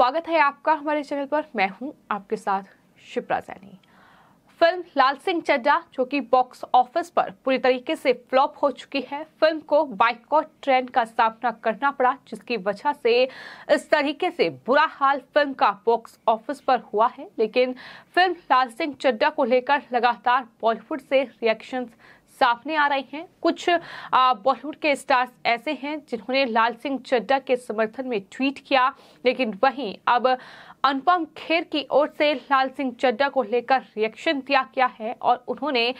स्वागत है आपका हमारे चैनल पर मैं हूं आपके साथ शिप्रा सैनी फिल्म लाल सिंह चड्डा जो कि बॉक्स ऑफिस पर पूरी तरीके से फ्लॉप हो चुकी है फिल्म को बाइकॉट ट्रेंड का सामना करना पड़ा जिसकी वजह से इस तरीके से बुरा हाल फिल्म का बॉक्स ऑफिस पर हुआ है लेकिन फिल्म लाल सिंह चड्डा को लेकर लगातार बॉलीवुड से रिएक्शंस सामने आ रही हैं कुछ बॉलीवुड के स्टार्स ऐसे हैं जिन्होंने लाल सिंह चड्डा के समर्थन में ट्वीट किया लेकिन वहीं अब अनुपम खेर की ओर से लाल सिंह चड्डा को लेकर रिएक्शन दिया गया है और उन्होंने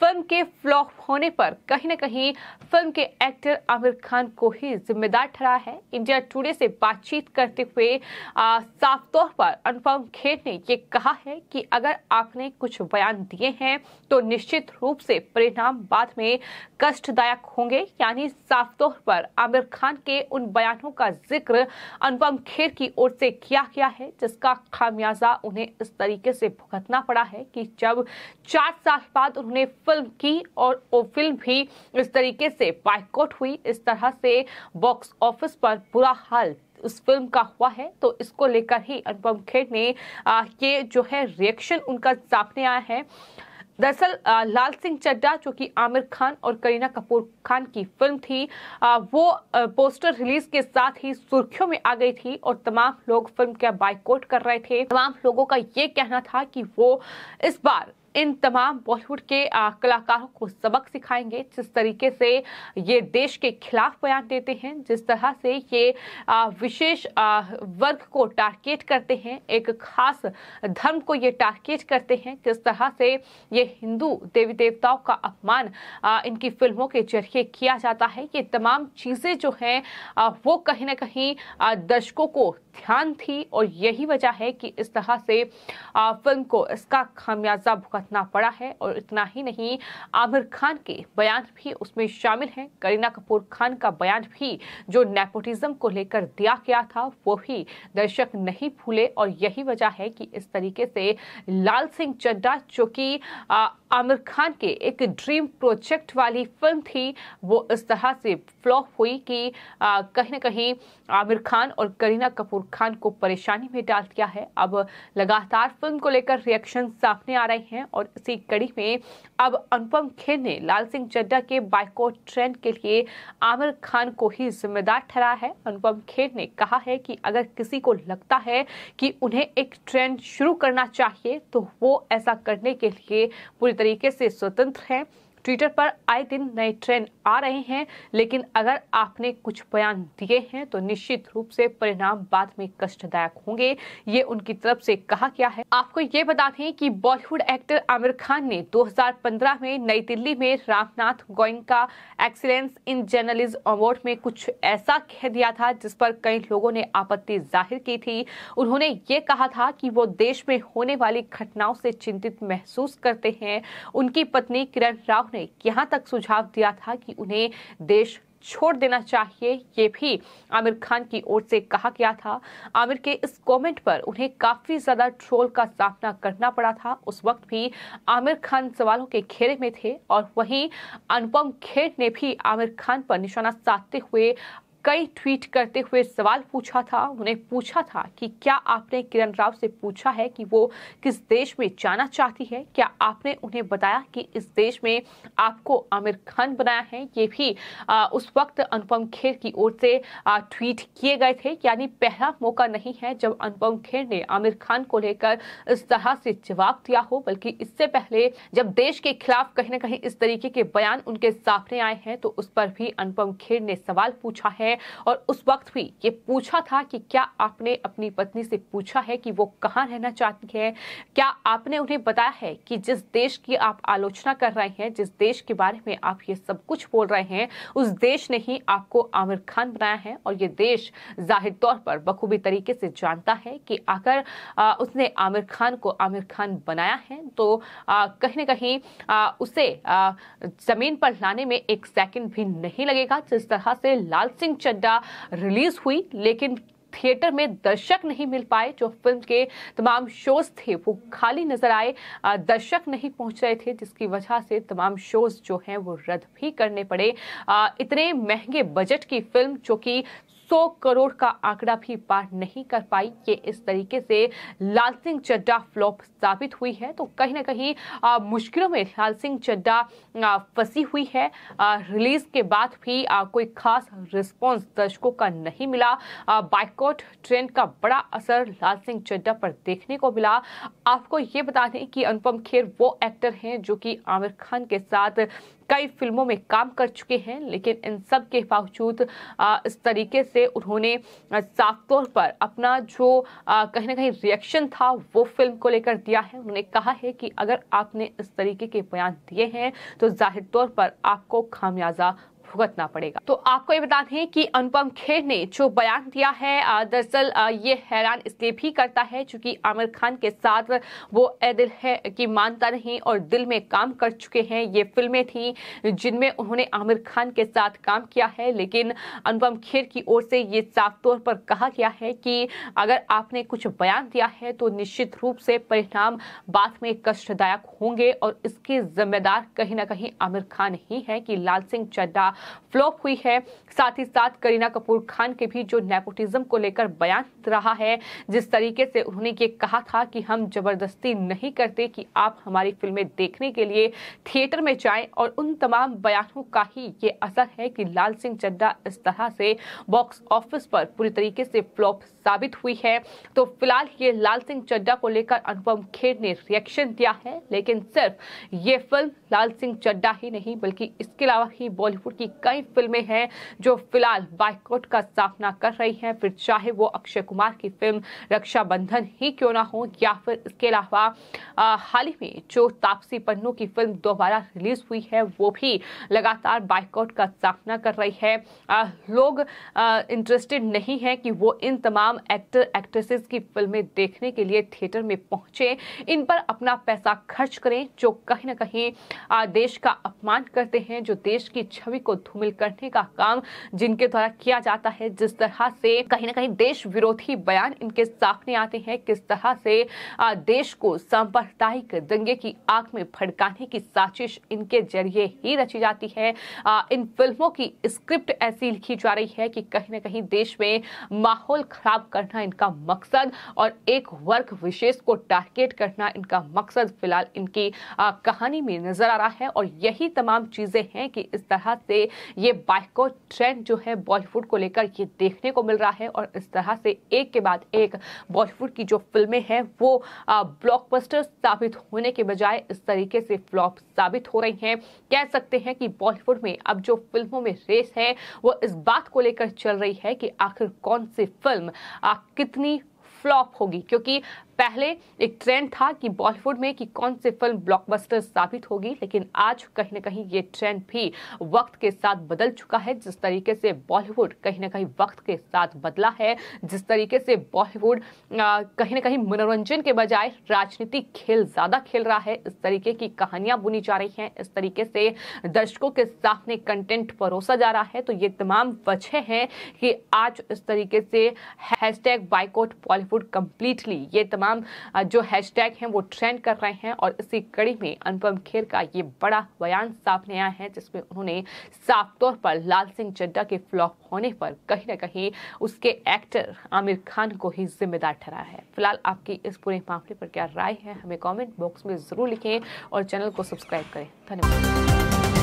फिल्म के फ्लॉप होने पर कहीं ना कहीं फिल्म के एक्टर आमिर खान को ही जिम्मेदार ठहरा है इंडिया टुडे से बातचीत करते हुए साफ तौर पर अनुपम खेर ने ये कहा है कि अगर आपने कुछ बयान दिए हैं तो निश्चित रूप से परिणाम बाद में कष्टदायक होंगे यानी साफ तौर पर आमिर खान के उन बयानों का जिक्र अनुपम खेर की ओर से किया गया है जिसका खामियाजा उन्हें इस तरीके से भुगतना पड़ा है कि जब चार साल बाद उन्होंने फिल्म की और वो फिल्म भी इस तरीके से बाइकआउट हुई इस तरह से बॉक्स ऑफिस पर बुरा हाल उस फिल्म का हुआ है तो इसको लेकर ही अनुपम खेर ने आ, ये जो है रिएक्शन उनका सामने आया है दरअसल लाल सिंह चड्डा जो कि आमिर खान और करीना कपूर खान की फिल्म थी आ, वो आ, पोस्टर रिलीज के साथ ही सुर्खियों में आ गई थी और तमाम लोग फिल्म का बाइकआउट कर रहे थे तमाम लोगों का ये कहना था कि वो इस बार इन तमाम बॉलीवुड के कलाकारों को सबक सिखाएंगे जिस तरीके से ये देश के खिलाफ बयान देते हैं जिस तरह से ये विशेष वर्ग को टारगेट करते हैं एक खास धर्म को ये टारगेट करते हैं जिस तरह से ये हिंदू देवी देवताओं का अपमान इनकी फिल्मों के जरिए किया जाता है ये तमाम चीज़ें जो हैं वो कहीं ना कहीं दर्शकों को ध्यान थी और यही वजह है कि इस तरह से फिल्म को इसका खामियाजा भुगत बतना पड़ा है और इतना ही नहीं आमिर खान के बयान भी उसमें शामिल हैं करीना कपूर खान का बयान भी जो नेपोटिज्म को लेकर दिया गया था वो भी दर्शक नहीं भूले और यही वजह है कि इस तरीके से लाल सिंह चड्डा जो कि आमिर खान के एक ड्रीम प्रोजेक्ट वाली फिल्म थी वो इस तरह से फ्लॉप हुई कि कहीं ना कहीं आमिर खान और करीना कपूर खान को परेशानी में डाल दिया है अब लगातार फिल्म को लेकर रिएक्शन सामने आ रहे हैं और इसी कड़ी में अब अनुपम खेर ने लाल सिंह चड्डा के बाइकोट ट्रेंड के लिए आमिर खान को ही जिम्मेदार ठहरा है अनुपम खेर ने कहा है कि अगर किसी को लगता है कि उन्हें एक ट्रेंड शुरू करना चाहिए तो वो ऐसा करने के लिए पूरी तरीके से स्वतंत्र हैं ट्विटर पर आए दिन नए ट्रेंड आ रहे हैं लेकिन अगर आपने कुछ बयान दिए हैं तो निश्चित रूप से परिणाम बाद में कष्टदायक होंगे ये उनकी तरफ से कहा गया है आपको ये बता दें कि बॉलीवुड एक्टर आमिर खान ने 2015 में नई दिल्ली में Ramnath Goenka excellence in journalism award में कुछ ऐसा कह दिया था जिस पर कई लोगों ने आपत्ति जाहिर की थी उन्होंने ये कहा था कि वो देश में होने वाली घटनाओं से चिंतित महसूस करते हैं उनकी पत्नी किरण राव ने यहां तक सुझाव दिया था कि उन्हें देश छोड़ देना चाहिए ये भी आमिर खान की ओर से कहा गया था आमिर के इस कमेंट पर उन्हें काफी ज्यादा ट्रोल का सामना करना पड़ा था उस वक्त भी आमिर खान सवालों के घेरे में थे और वहीं अनुपम खेर ने भी आमिर खान पर निशाना साधते हुए कई ट्वीट करते हुए सवाल पूछा था उन्हें पूछा था कि क्या आपने किरण राव से पूछा है कि वो किस देश में जाना चाहती है क्या आपने उन्हें बताया कि इस देश में आपको आमिर खान बनाया है ये भी आ, उस वक्त अनुपम खेर की ओर से आ, ट्वीट किए गए थे यानी पहला मौका नहीं है जब अनुपम खेर ने आमिर खान को लेकर इस तरह से जवाब दिया हो बल्कि इससे पहले जब देश के खिलाफ कहीं ना कहीं इस तरीके के बयान उनके सामने आए हैं तो उस पर भी अनुपम खेर ने सवाल पूछा है हैं और उस वक्त भी ये पूछा था कि क्या आपने अपनी पत्नी से पूछा है कि वो कहाँ रहना चाहती है क्या आपने उन्हें बताया है कि जिस देश की आप आलोचना कर रहे हैं जिस देश के बारे में आप ये सब कुछ बोल रहे हैं उस देश ने ही आपको आमिर खान बनाया है और ये देश जाहिर तौर पर बखूबी तरीके से जानता है कि आकर उसने आमिर खान को आमिर खान बनाया है तो कहीं ना कहीं उसे ज़मीन पर लाने में एक सेकंड भी नहीं लगेगा जिस तरह से लाल सिंह चड्डा रिलीज हुई लेकिन थिएटर में दर्शक नहीं मिल पाए जो फिल्म के तमाम शोज थे वो खाली नजर आए दर्शक नहीं पहुंच रहे थे जिसकी वजह से तमाम शोज जो हैं वो रद्द भी करने पड़े इतने महंगे बजट की फिल्म जो कि सौ करोड़ का आंकड़ा भी पार नहीं कर पाई ये इस तरीके से लाल सिंह चड्डा फ्लॉप साबित हुई है तो कहीं ना कहीं मुश्किलों में लाल सिंह चड्डा फंसी हुई है रिलीज के बाद भी आ, कोई खास रिस्पॉन्स दर्शकों का नहीं मिला बाइकआउट ट्रेंड का बड़ा असर लाल सिंह चड्डा पर देखने को मिला आपको ये बता दें कि अनुपम खेर वो एक्टर हैं जो कि आमिर खान के साथ कई फिल्मों में काम कर चुके हैं लेकिन इन सब के बावजूद इस तरीके से उन्होंने साफ तौर पर अपना जो कहीं ना कहीं रिएक्शन था वो फिल्म को लेकर दिया है उन्होंने कहा है कि अगर आपने इस तरीके के बयान दिए हैं तो जाहिर तौर पर आपको खामियाजा भुगतना पड़ेगा तो आपको ये बता दें कि अनुपम खेर ने जो बयान दिया है दरअसल ये हैरान इसलिए भी करता है चूंकि आमिर खान के साथ वो दिल है कि मानता नहीं और दिल में काम कर चुके हैं ये फिल्में थी जिनमें उन्होंने आमिर खान के साथ काम किया है लेकिन अनुपम खेर की ओर से ये साफ तौर पर कहा गया है कि अगर आपने कुछ बयान दिया है तो निश्चित रूप से परिणाम बाद में कष्टदायक होंगे और इसके जिम्मेदार कहीं ना कहीं आमिर खान ही है कि लाल सिंह चड्डा फ्लॉप हुई है साथ ही साथ करीना कपूर खान के भी जो नेपोटिज्म को लेकर बयान रहा है जिस तरीके से उन्होंने ये कहा था कि हम जबरदस्ती नहीं करते कि आप हमारी फिल्में देखने के लिए थिएटर में जाएं और उन तमाम बयानों का ही ये असर है कि लाल सिंह चड्डा इस तरह से बॉक्स ऑफिस पर पूरी तरीके से फ्लॉप साबित हुई है तो फिलहाल ये लाल सिंह चड्डा को लेकर अनुपम खेर ने रिएक्शन दिया है लेकिन सिर्फ ये फिल्म लाल सिंह चड्डा ही नहीं बल्कि इसके अलावा ही बॉलीवुड की कई फिल्में हैं जो फिलहाल बाइकआउट का सामना कर रही हैं फिर चाहे वो अक्षय कुमार की फिल्म रक्षाबंधन ही क्यों ना हो या फिर इसके अलावा हाल ही में जो तापसी पन्नू की फिल्म दोबारा रिलीज हुई है वो भी लगातार बाइकआउट का सामना कर रही है आ, लोग इंटरेस्टेड नहीं है कि वो इन तमाम एक्टर एक्ट्रेसेस की फिल्में देखने के लिए थिएटर में पहुंचे इन पर अपना पैसा खर्च करें जो कहीं ना कहीं देश का अपमान करते हैं जो देश की छवि को धूमिल करने का काम जिनके द्वारा किया जाता है जिस तरह से कहीं ना कहीं देश विरोधी बयान इनके सामने आते हैं किस तरह से देश को सांप्रदायिक दंगे की आग में भड़काने की साजिश इनके जरिए ही रची जाती है इन फिल्मों की स्क्रिप्ट ऐसी लिखी जा रही है कि कहीं ना कहीं देश में माहौल खराब करना इनका मकसद और एक वर्ग विशेष को टारगेट करना इनका मकसद फिलहाल इनकी कहानी में नजर आ रहा है और यही तमाम चीजें हैं कि इस तरह से ये बाइकॉट ट्रेंड जो है बॉलीवुड को लेकर ये देखने को मिल रहा है और इस तरह से एक के बाद एक बॉलीवुड की जो फिल्में हैं वो ब्लॉकबस्टर साबित होने के बजाय इस तरीके से फ्लॉप साबित हो रही हैं कह सकते हैं कि बॉलीवुड में अब जो फिल्मों में रेस है वो इस बात को लेकर चल रही है कि आखिर कौन सी फिल्म आ, कितनी फ्लॉप होगी क्योंकि पहले एक ट्रेंड था कि बॉलीवुड में कि कौन सी फिल्म ब्लॉकबस्टर साबित होगी लेकिन आज कहीं ना कहीं ये ट्रेंड भी वक्त के साथ बदल चुका है जिस तरीके से बॉलीवुड कहीं ना कहीं वक्त के साथ बदला है जिस तरीके से बॉलीवुड कहीं ना कहीं मनोरंजन के बजाय राजनीति खेल ज़्यादा खेल रहा है इस तरीके की कहानियां बुनी जा रही हैं इस तरीके से दर्शकों के सामने कंटेंट परोसा जा रहा है तो ये तमाम वजह हैं कि आज इस तरीके से hashtag boycott Bollywood Bollywood completely ये तमाम जो हैशटैग हैं वो ट्रेंड कर रहे हैं और इसी कड़ी में अनुपम खेर का ये बड़ा बयान सामने आया है जिसमें उन्होंने साफ तौर पर लाल सिंह चड्डा के फ्लॉप होने पर कहीं ना कहीं उसके एक्टर आमिर खान को ही जिम्मेदार ठहराया है फिलहाल आपकी इस पूरे मामले पर क्या राय है हमें कॉमेंट बॉक्स में ज़रूर लिखें और चैनल को सब्सक्राइब करें धन्यवाद